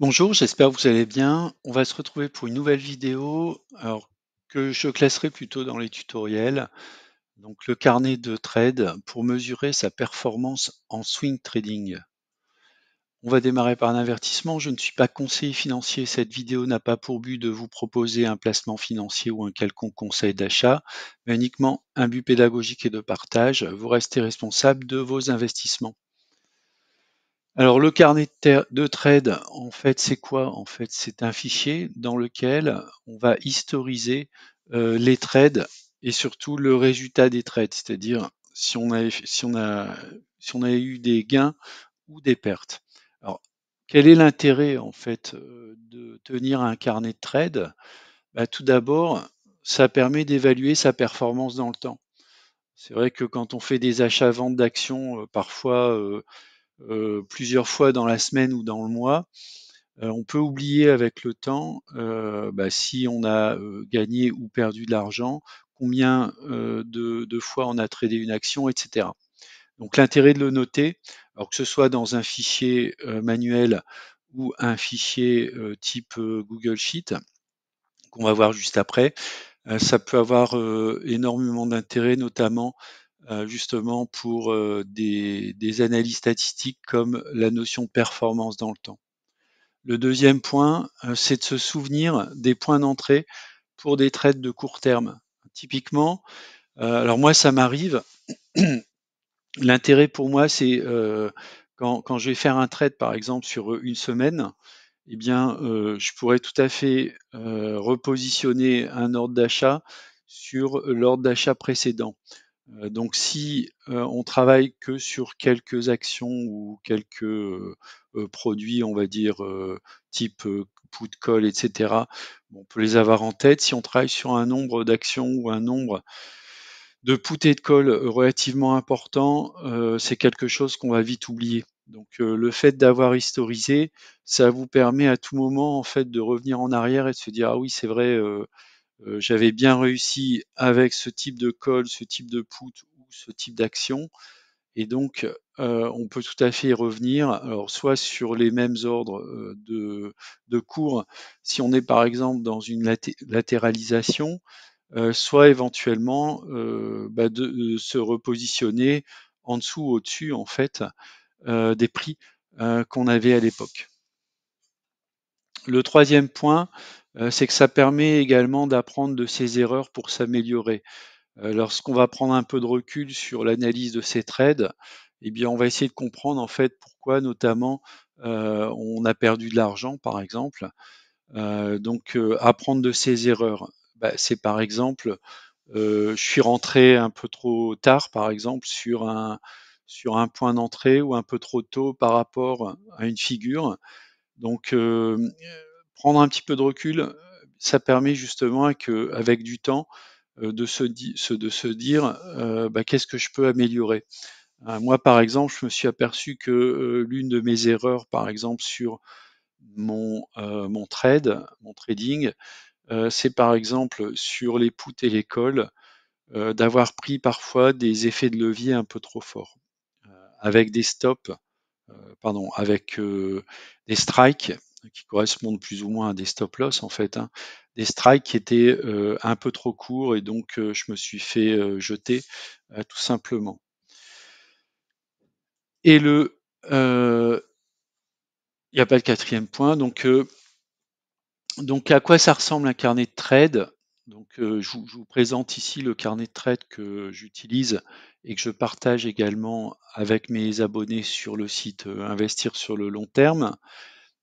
Bonjour, j'espère que vous allez bien. On va se retrouver pour une nouvelle vidéo alors, que je classerai plutôt dans les tutoriels. Donc le carnet de trade pour mesurer sa performance en swing trading. On va démarrer par un avertissement. Je ne suis pas conseiller financier. Cette vidéo n'a pas pour but de vous proposer un placement financier ou un quelconque conseil d'achat, mais uniquement un but pédagogique et de partage. Vous restez responsable de vos investissements. Alors le carnet de, trades, trade, en fait, c'est quoi En fait, c'est un fichier dans lequel on va historiser euh, les trades et surtout le résultat des trades, c'est-à-dire si on si a si on a eu des gains ou des pertes. Alors quel est l'intérêt en fait euh, de tenir un carnet de trade bah, Tout d'abord, ça permet d'évaluer sa performance dans le temps. C'est vrai que quand on fait des achats-ventes d'actions, euh, parfois euh, plusieurs fois dans la semaine ou dans le mois, euh, on peut oublier avec le temps euh, bah, si on a gagné ou perdu de l'argent, combien de, fois on a tradé une action, etc. Donc l'intérêt de le noter, alors que ce soit dans un fichier manuel ou un fichier type Google Sheet, qu'on va voir juste après, ça peut avoir énormément d'intérêt, notamment euh, justement pour euh, des, analyses statistiques comme la notion de performance dans le temps. Le deuxième point, euh, c'est de se souvenir des points d'entrée pour des trades de court terme. Typiquement, alors moi ça m'arrive, l'intérêt pour moi c'est quand, je vais faire un trade par exemple sur une semaine, eh bien, je pourrais tout à fait repositionner un ordre d'achat sur l'ordre d'achat précédent. Euh, donc si euh, on travaille que sur quelques actions ou quelques euh, produits, on va dire type put call, etc., on peut les avoir en tête. Si on travaille sur un nombre d'actions ou un nombre de put et de call relativement important, c'est quelque chose qu'on va vite oublier. Donc le fait d'avoir historisé, ça vous permet à tout moment en fait de revenir en arrière et de se dire ah oui c'est vrai euh, j'avais bien réussi avec ce type de call, ce type de put ou ce type d'action. Et donc, euh, on peut tout à fait y revenir, alors soit sur les mêmes ordres euh, de, cours, si on est par exemple dans une latéralisation, soit éventuellement bah, de, se repositionner en dessous, au-dessus, en fait, des prix qu'on avait à l'époque. Le troisième point, euh, c'est que ça permet également d'apprendre de ses erreurs pour s'améliorer. Euh, lorsqu'on va prendre un peu de recul sur l'analyse de ces trades, eh bien, on va essayer de comprendre en fait pourquoi notamment euh, on a perdu de l'argent, par exemple. donc, apprendre de ses erreurs, bah, c'est par exemple, je suis rentré un peu trop tard, par exemple, sur un, sur un point d'entrée ou un peu trop tôt par rapport à une figure. Donc, prendre un petit peu de recul, euh, ça permet justement que, avec du temps, euh, de se, de se dire euh, bah, qu'est-ce que je peux améliorer. moi, par exemple, je me suis aperçu que l'une de mes erreurs, par exemple, sur mon, mon trade, mon trading, c'est par exemple sur les puts et les cols, d'avoir pris parfois des effets de levier un peu trop forts, avec des stops, pardon, avec des strikes euh, qui correspondent plus ou moins à des stop loss en fait, hein. des strikes qui étaient euh, un peu trop courts et donc euh, je me suis fait jeter tout simplement. Et le, il n'y a pas le quatrième point, donc donc à quoi ça ressemble un carnet de trade donc, je, vous, présente ici le carnet de trade que j'utilise et que je partage également avec mes abonnés sur le site Investir sur le long terme.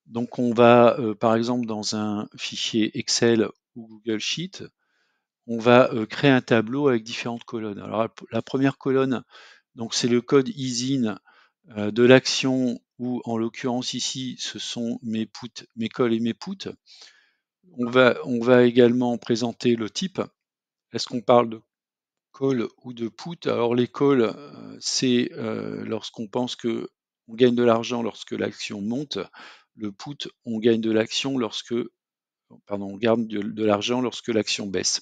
Donc on va, euh, par exemple, dans un fichier Excel ou Google Sheet, on va euh, créer un tableau avec différentes colonnes. Alors la première colonne, donc c'est le code ISIN euh, de l'action Ou, en l'occurrence ici ce sont mes mes calls et mes puts. On va, également présenter le type. Est-ce qu'on parle de call ou de put Alors les calls, c'est lorsqu'on pense qu'on gagne de l'argent lorsque l'action monte le put, on gagne de l'action lorsque, pardon, on garde de, l'argent lorsque l'action baisse.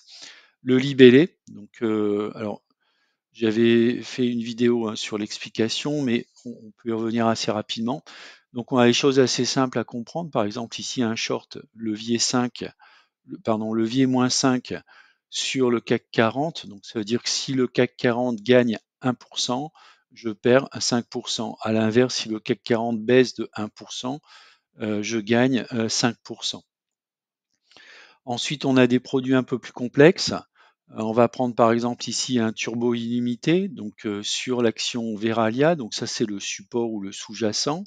Le libellé, donc, euh, alors, j'avais fait une vidéo hein, sur l'explication, mais on, peut y revenir assez rapidement. Donc, on a des choses assez simples à comprendre. Par exemple, ici, un short levier 5, pardon, levier moins 5 sur le CAC 40. Donc, ça veut dire que si le CAC 40 gagne 1%, je perds 5%. À l'inverse, si le CAC 40 baisse de 1%, euh, je gagne 5%. Euh, Ensuite, on a des produits un peu plus complexes. Euh, on va prendre par exemple ici un turbo illimité, donc sur l'action Veralia, donc ça c'est le support ou le sous-jacent.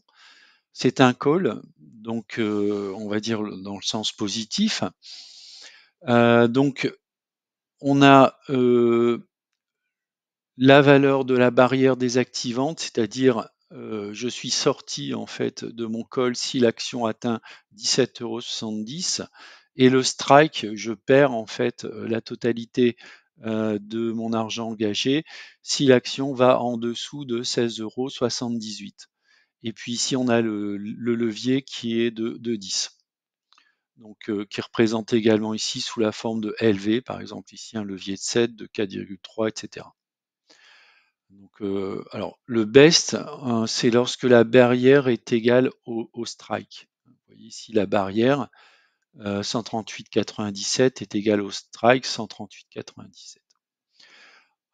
C'est un call, donc on va dire dans le sens positif. donc on a la valeur de la barrière désactivante, c'est-à-dire euh, je suis sorti en fait de mon col si l'action atteint 17,70 euros et le strike, je perds en fait euh, la totalité euh, de mon argent engagé si l'action va en dessous de 16,78 euros. Et puis ici, on a le, levier qui est de, 10. Donc, qui représente également ici sous la forme de LV, par exemple ici un levier de 7, de 4,3, etc. Donc, euh, alors, le best, hein, c'est lorsque la barrière est égale au, strike. Vous voyez ici la barrière 138,97 euh, est égale au strike 138,97.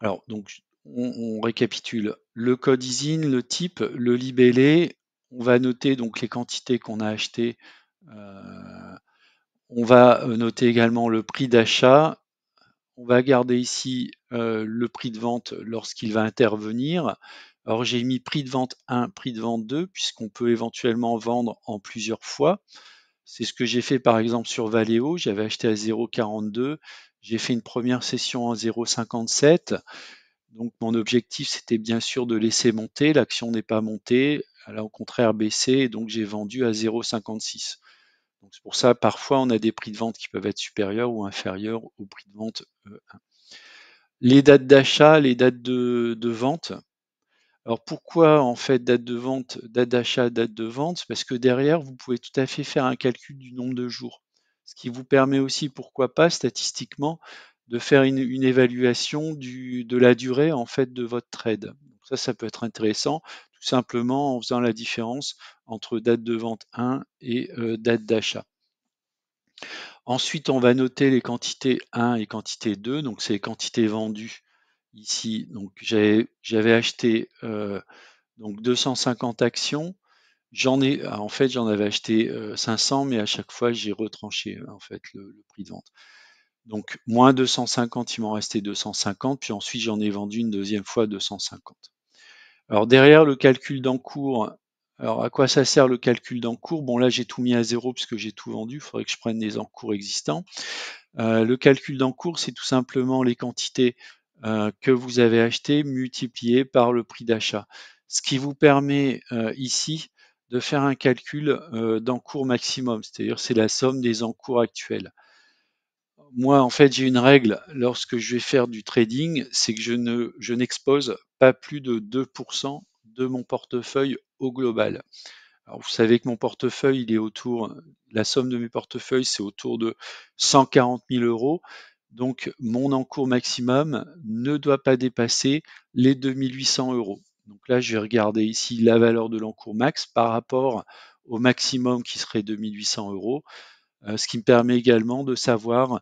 Alors, donc, on, récapitule le code ISIN, le type, le libellé. On va noter donc les quantités qu'on a achetées. Euh, on va noter également le prix d'achat. On va garder ici euh, le prix de vente lorsqu'il va intervenir. Alors j'ai mis prix de vente 1, prix de vente 2, puisqu'on peut éventuellement vendre en plusieurs fois. C'est ce que j'ai fait par exemple sur Valeo, j'avais acheté à 0,42, j'ai fait une première session à 0,57. Donc mon objectif c'était bien sûr de laisser monter, l'action n'est pas montée, elle a au contraire baissé, donc j'ai vendu à 0,56. Donc c'est pour ça parfois on a des prix de vente qui peuvent être supérieurs ou inférieurs au prix de vente 1. Euh, les dates d'achat, les dates de, vente. Alors pourquoi en fait date de vente, date d'achat, date de vente Parce que derrière, vous pouvez tout à fait faire un calcul du nombre de jours. Ce qui vous permet aussi, pourquoi pas, statistiquement, de faire une, évaluation de la durée en fait de votre trade. Donc ça, ça peut être intéressant, tout simplement en faisant la différence entre date de vente 1 et euh, date d'achat. Ensuite, on va noter les quantités 1 et quantité 2, donc c'est les quantités vendues ici. Donc j'avais acheté euh, donc 250 actions. J'en ai, ah, en fait, j'en avais acheté 500, euh, mais à chaque fois, j'ai retranché en fait le, le, prix de vente. Donc moins 250, il m'en restait 250, puis ensuite j'en ai vendu une deuxième fois 250. Alors derrière le calcul d'encours alors, à quoi ça sert le calcul d'encours Bon, là, j'ai tout mis à zéro puisque j'ai tout vendu. Il faudrait que je prenne des encours existants. Euh, le calcul d'encours, c'est tout simplement les quantités euh, que vous avez achetées multipliées par le prix d'achat. Ce qui vous permet euh, ici de faire un calcul d'encours maximum, c'est-à-dire c'est la somme des encours actuels. Moi, en fait, j'ai une règle lorsque je vais faire du trading, c'est que je n'expose ne, je pas plus de 2% de mon portefeuille global. Alors vous savez que mon portefeuille, il est autour, la somme de mes portefeuilles, c'est autour de 140 000 euros. Donc, mon encours maximum ne doit pas dépasser les 2800 euros. Donc là, je vais regarder ici la valeur de l'encours max par rapport au maximum qui serait 2800 euros, euh, ce qui me permet également de savoir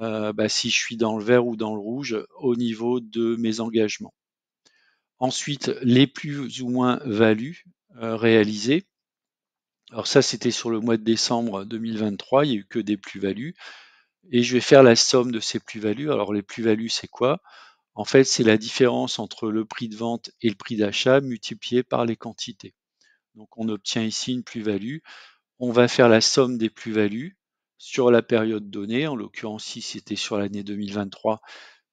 euh, bah, si je suis dans le vert ou dans le rouge au niveau de mes engagements. Ensuite, les plus ou moins values euh, réalisées. Alors ça, c'était sur le mois de décembre 2023, il n'y a eu que des plus-values. Et je vais faire la somme de ces plus-values. Alors les plus-values, c'est quoi En fait, c'est la différence entre le prix de vente et le prix d'achat multiplié par les quantités. Donc on obtient ici une plus-value. On va faire la somme des plus-values sur la période donnée. En l'occurrence, si c'était sur l'année 2023,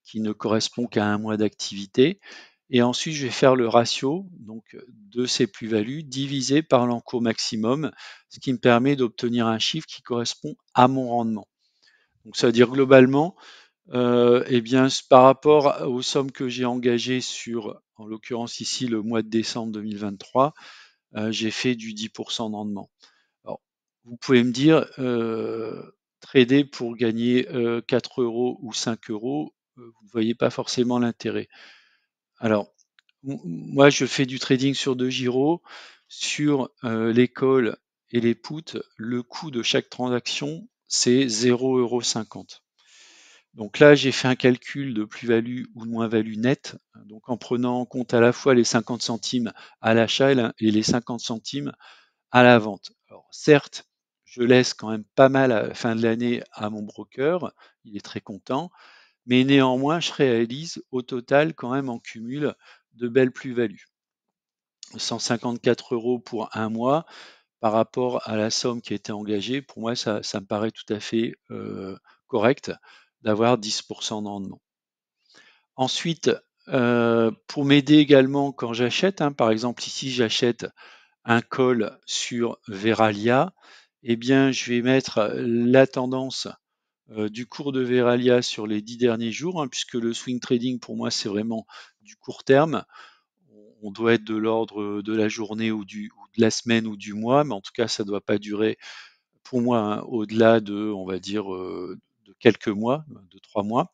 qui ne correspond qu'à un mois d'activité. Et ensuite, je vais faire le ratio donc, euh, de ces plus-values divisé par l'encours maximum, ce qui me permet d'obtenir un chiffre qui correspond à mon rendement. Donc, ça veut dire globalement, euh, eh bien, par rapport aux sommes que j'ai engagées sur, en l'occurrence ici, le mois de décembre 2023, euh, j'ai fait du 10% de rendement. Alors, vous pouvez me dire, euh, trader pour gagner 4 euros ou 5 euros, vous ne voyez pas forcément l'intérêt. Alors, moi, je fais du trading sur deux gyros. Sur euh, l'école les calls et les puts, le coût de chaque transaction, c'est 0,50€. Donc là, j'ai fait un calcul de plus-value ou moins-value nette, donc en prenant en compte à la fois les 50 centimes à l'achat et les 50 centimes à la vente. Alors certes, je laisse quand même pas mal à la fin de l'année à mon broker, il est très content, mais néanmoins, je réalise au total quand même en cumul de belles plus-values. 154 euros pour un mois par rapport à la somme qui a été engagée, pour moi, ça, me paraît tout à fait euh, correct d'avoir 10% de rendement. Ensuite, euh, pour m'aider également quand j'achète, hein, par exemple ici j'achète un call sur Veralia, eh bien je vais mettre la tendance euh, du cours de Veralia sur les dix derniers jours, hein, puisque le swing trading pour moi c'est vraiment du court terme. On doit être de l'ordre de la journée ou, du, de la semaine ou du mois, mais en tout cas ça ne doit pas durer pour moi hein, au-delà de, on va dire, euh, de quelques mois, de trois mois.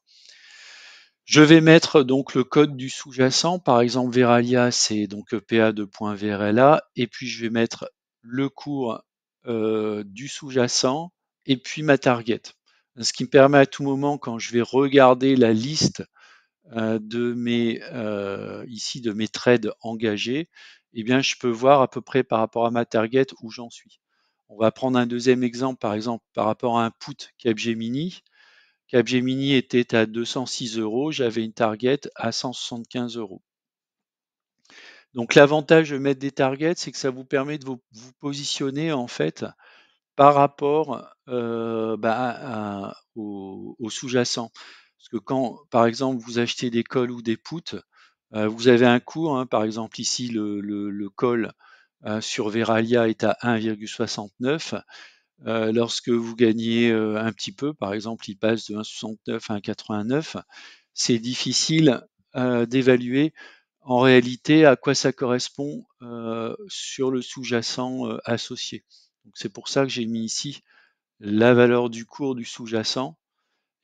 Je vais mettre donc le code du sous-jacent, par exemple Veralia c'est donc e PA2.VRLA, et puis je vais mettre le cours euh, du sous-jacent et puis ma target ce qui me permet à tout moment, quand je vais regarder la liste euh, de mes, euh, ici, de mes trades engagés, eh bien, je peux voir à peu près par rapport à ma target où j'en suis. On va prendre un deuxième exemple, par exemple, par rapport à un put Capgemini. Capgemini était à 206 euros, j'avais une target à 175 euros. Donc l'avantage de mettre des targets, c'est que ça vous permet de vous positionner en fait par rapport euh, au, sous-jacent. Parce que quand, par exemple, vous achetez des cols ou des poutres, vous avez un cours, hein. par exemple ici le, col sur Veralia est à 1,69. lorsque vous gagnez un petit peu, par exemple, il passe de 1,69 à 1,89, c'est difficile d'évaluer en réalité à quoi ça correspond sur le sous-jacent associé c'est pour ça que j'ai mis ici la valeur du cours du sous-jacent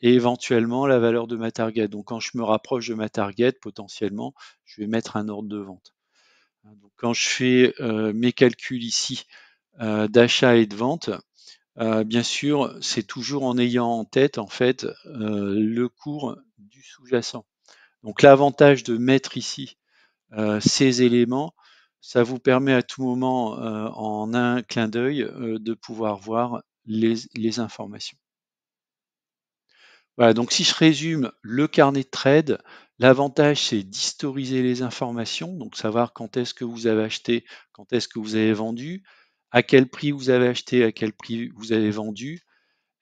et éventuellement la valeur de ma target. Donc quand je me rapproche de ma target, potentiellement, je vais mettre un ordre de vente. Hein, donc, quand je fais euh, mes calculs ici euh, d'achat et de vente, euh, bien sûr, c'est toujours en ayant en tête en fait le cours du sous-jacent. Donc l'avantage de mettre ici ces éléments, ça vous permet à tout moment, euh, en un clin d'œil, euh, de pouvoir voir les, informations. Voilà, donc si je résume le carnet de trade, l'avantage c'est d'historiser les informations, donc savoir quand est-ce que vous avez acheté, quand est-ce que vous avez vendu, à quel prix vous avez acheté, à quel prix vous avez vendu,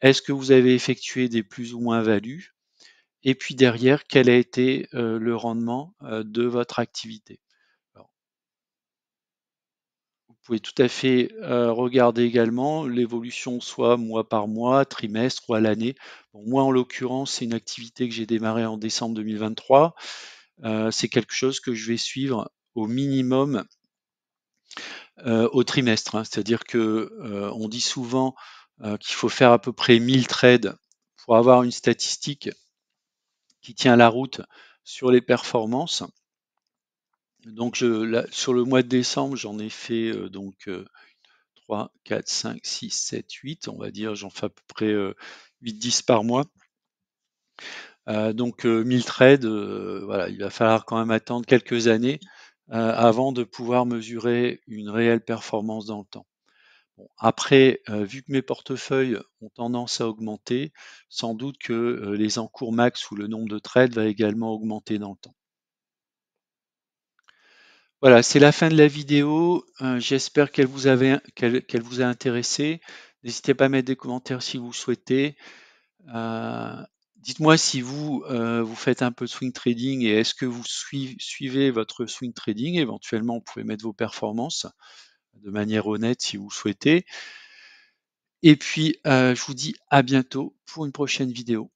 est-ce que vous avez effectué des plus ou moins values, et puis derrière, quel a été euh, le rendement de votre activité. Vous pouvez tout à fait euh, regarder également l'évolution soit mois par mois, trimestre ou à l'année. moi, en l'occurrence, c'est une activité que j'ai démarré en décembre 2023. Euh, c'est quelque chose que je vais suivre au minimum euh, au trimestre. Hein. C'est-à-dire que on dit souvent qu'il faut faire à peu près 1000 trades pour avoir une statistique qui tient la route sur les performances. Donc sur le mois de décembre, j'en ai fait euh, donc 3, 4, 5, 6, 7, 8, on va dire, j'en fais à peu près 8-10 euh, par mois. Euh, donc 1000 trades, voilà, il va falloir quand même attendre quelques années avant de pouvoir mesurer une réelle performance dans le temps. Bon, après, vu que mes portefeuilles ont tendance à augmenter, sans doute que les encours max ou le nombre de trades va également augmenter dans le temps. Voilà, c'est la fin de la vidéo. Euh, j'espère qu'elle vous, a intéressé. N'hésitez pas à mettre des commentaires si vous le souhaitez. Euh, dites-moi si vous, euh, vous faites un peu de swing trading et est-ce que vous suivez votre swing trading. Éventuellement, vous pouvez mettre vos performances de manière honnête si vous le souhaitez. Et puis, je vous dis à bientôt pour une prochaine vidéo.